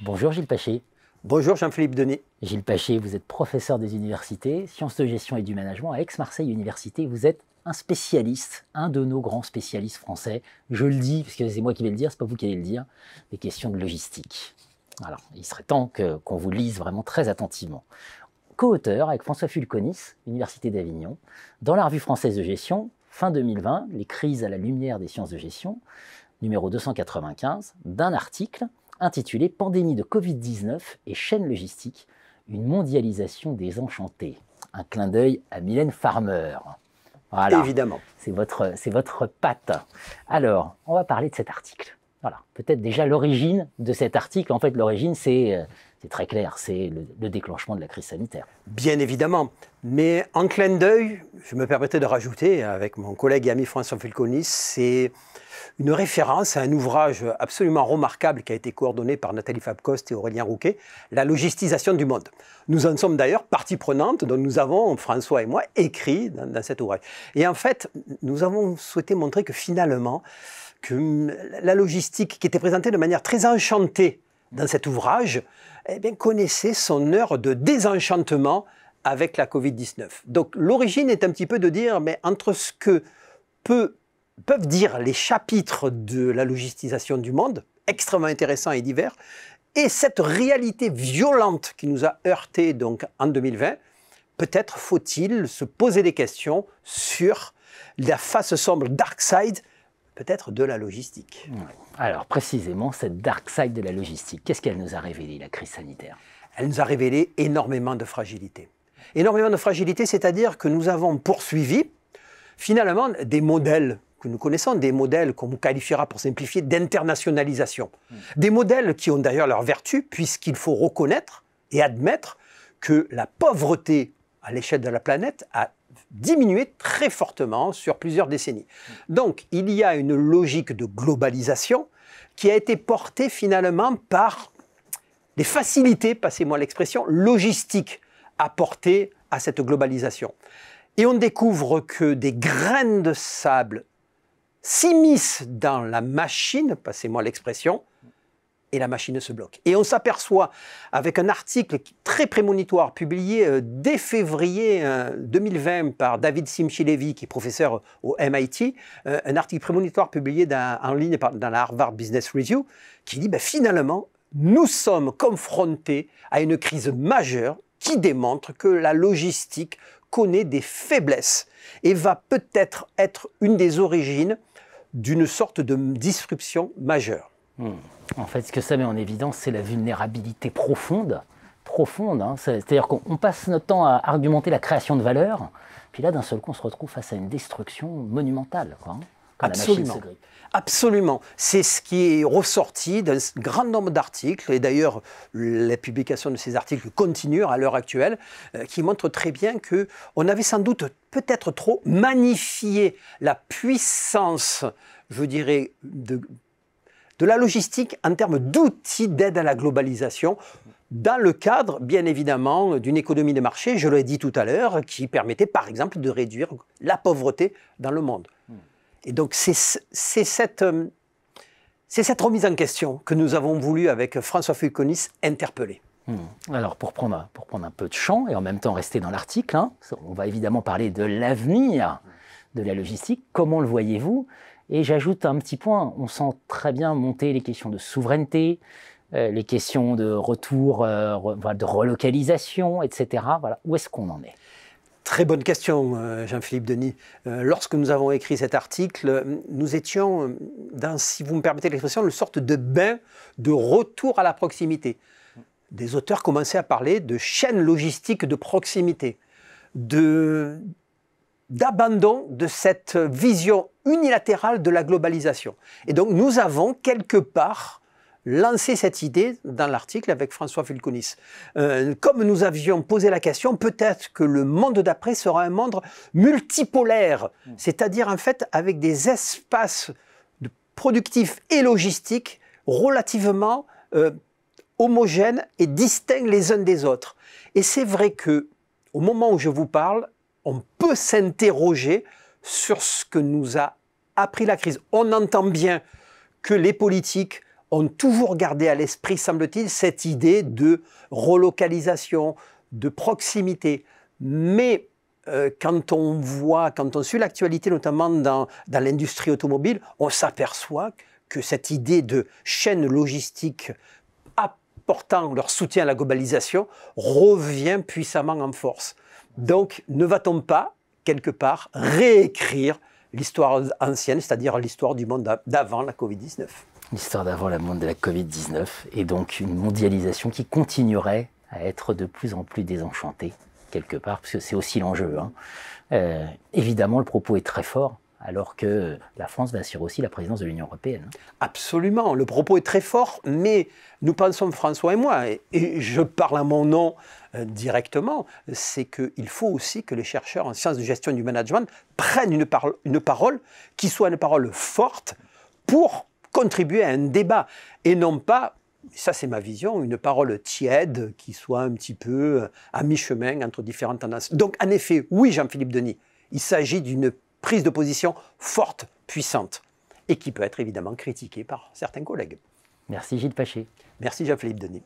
Bonjour Gilles Paché. Bonjour Jean-Philippe Denis. Gilles Paché, vous êtes professeur des universités, sciences de gestion et du management à Aix-Marseille Université. Vous êtes un spécialiste, un de nos grands spécialistes français. Je le dis, parce que c'est moi qui vais le dire, c'est pas vous qui allez le dire, des questions de logistique. Alors, il serait temps qu'on vous lise vraiment très attentivement. Co-auteur avec François Fulconis, Université d'Avignon, dans la revue française de gestion, fin 2020, Les crises à la lumière des sciences de gestion, numéro 295, d'un article intitulé Pandémie de Covid-19 et chaîne logistique, une mondialisation désenchantée. Un clin d'œil à Mylène Farmer. Voilà. Évidemment. C'est votre, votre patte. Alors, on va parler de cet article. Voilà, peut-être déjà l'origine de cet article. En fait, l'origine, c'est euh, très clair, c'est le, déclenchement de la crise sanitaire. Bien évidemment. Mais en clin d'œil, je me permettais de rajouter, avec mon collègue et ami François Fulconis, c'est une référence à un ouvrage absolument remarquable qui a été coordonné par Nathalie Fabcost et Aurélien Rouquet, La logistisation du monde. Nous en sommes d'ailleurs partie prenante, dont nous avons, François et moi, écrit dans cet ouvrage. Et en fait, nous avons souhaité montrer que finalement, que hum, la logistique qui était présentée de manière très enchantée dans cet ouvrage, eh bien, connaissait son heure de désenchantement avec la Covid-19. Donc l'origine est un petit peu de dire, mais entre ce que peuvent dire les chapitres de la logistisation du monde, extrêmement intéressants et divers, et cette réalité violente qui nous a heurtés en 2020, peut-être faut-il se poser des questions sur la face sombre, dark side, peut-être de la logistique. Alors précisément, cette dark side de la logistique, qu'est-ce qu'elle nous a révélé, la crise sanitaire Elle nous a révélé énormément de fragilité. Énormément de fragilité, c'est-à-dire que nous avons poursuivi finalement des modèles que nous connaissons, des modèles qu'on qualifiera pour simplifier d'internationalisation. Mm. Des modèles qui ont d'ailleurs leur vertu, puisqu'il faut reconnaître et admettre que la pauvreté à l'échelle de la planète a diminué très fortement sur plusieurs décennies. Donc il y a une logique de globalisation qui a été portée finalement par des facilités, passez-moi l'expression, logistiques apportées à cette globalisation. Et on découvre que des graines de sable s'immiscent dans la machine, passez-moi l'expression, et la machine se bloque. Et on s'aperçoit avec un article très prémonitoire publié euh, dès février 2020 euh, par David Simchilevi, qui est professeur au MIT, euh, un article prémonitoire publié en ligne dans la Harvard Business Review, qui dit ben, finalement, nous sommes confrontés à une crise majeure qui démontre que la logistique connaît des faiblesses et va peut-être être une des origines d'une sorte de disruption majeure. En fait, ce que ça met en évidence, c'est la vulnérabilité profonde. Profonde, hein. c'est-à-dire qu'on passe notre temps à argumenter la création de valeur, puis là, d'un seul coup, on se retrouve face à une destruction monumentale. Hein, Absolument. La Absolument. C'est ce qui est ressorti d'un grand nombre d'articles, et d'ailleurs la publication de ces articles continue à l'heure actuelle, euh, qui montre très bien que on avait sans doute peut-être trop magnifié la puissance, je dirais, de, de la logistique en termes d'outils d'aide à la globalisation dans le cadre, bien évidemment, d'une économie de marché, je l'ai dit tout à l'heure, qui permettait, par exemple, de réduire la pauvreté dans le monde. Et donc, c'est euh, cette, remise en question que nous avons voulu, avec François Fulconis, interpeller. Hmm. Alors, pour prendre, un, pour prendre un peu de champ et en même temps rester dans l'article, hein, on va évidemment parler de l'avenir de la logistique. Comment le voyez-vous et j'ajoute un petit point, on sent très bien monter les questions de souveraineté, euh, les questions de retour, euh, de relocalisation, etc. Voilà. Où est-ce qu'on en est Très bonne question, euh, Jean-Philippe Denis. lorsque nous avons écrit cet article, nous étions dans, si vous me permettez l'expression, une sorte de bain de retour à la proximité. Des auteurs commençaient à parler de chaînes logistiques de proximité, de d'abandon de cette vision unilatérale de la globalisation. Et donc nous avons quelque part lancé cette idée dans l'article avec François Fulconis. Euh, comme nous avions posé la question, peut-être que le monde d'après sera un monde multipolaire, c'est-à-dire en fait avec des espaces productifs et logistiques relativement euh, homogènes et distincts les uns des autres. Et c'est vrai que au moment où je vous parle, on peut s'interroger sur ce que nous a appris la crise. On entend bien que les politiques ont toujours gardé à l'esprit, semble-t-il, cette idée de relocalisation, de proximité. Mais euh, quand on voit, quand on suit l'actualité, notamment dans, dans l'industrie automobile, on s'aperçoit que cette idée de chaîne logistique apportant leur soutien à la globalisation revient puissamment en force. Donc, ne va-t-on pas, quelque part, réécrire l'histoire ancienne, c'est-à-dire l'histoire du monde d'avant la Covid-19 L'histoire d'avant le monde de la Covid-19, est donc une mondialisation qui continuerait à être de plus en plus désenchantée, quelque part, parce que c'est aussi l'enjeu. Hein. Euh, évidemment, le propos est très fort, alors que la France va assurer aussi la présidence de l'Union européenne. Hein. Absolument, le propos est très fort, mais nous pensons, François et moi, et, je parle à mon nom euh, directement, c'est qu'il faut aussi que les chercheurs en sciences de gestion du management prennent une, une parole qui soit une parole forte pour contribuer à un débat, et non pas ça c'est ma vision, une parole tiède qui soit un petit peu euh, à mi-chemin entre différentes tendances. Donc en effet, oui Jean-Philippe Denis, il s'agit d'une prise de position forte, puissante, et qui peut être évidemment critiquée par certains collègues. Merci Gilles Paché. Merci Jean-Philippe Denis.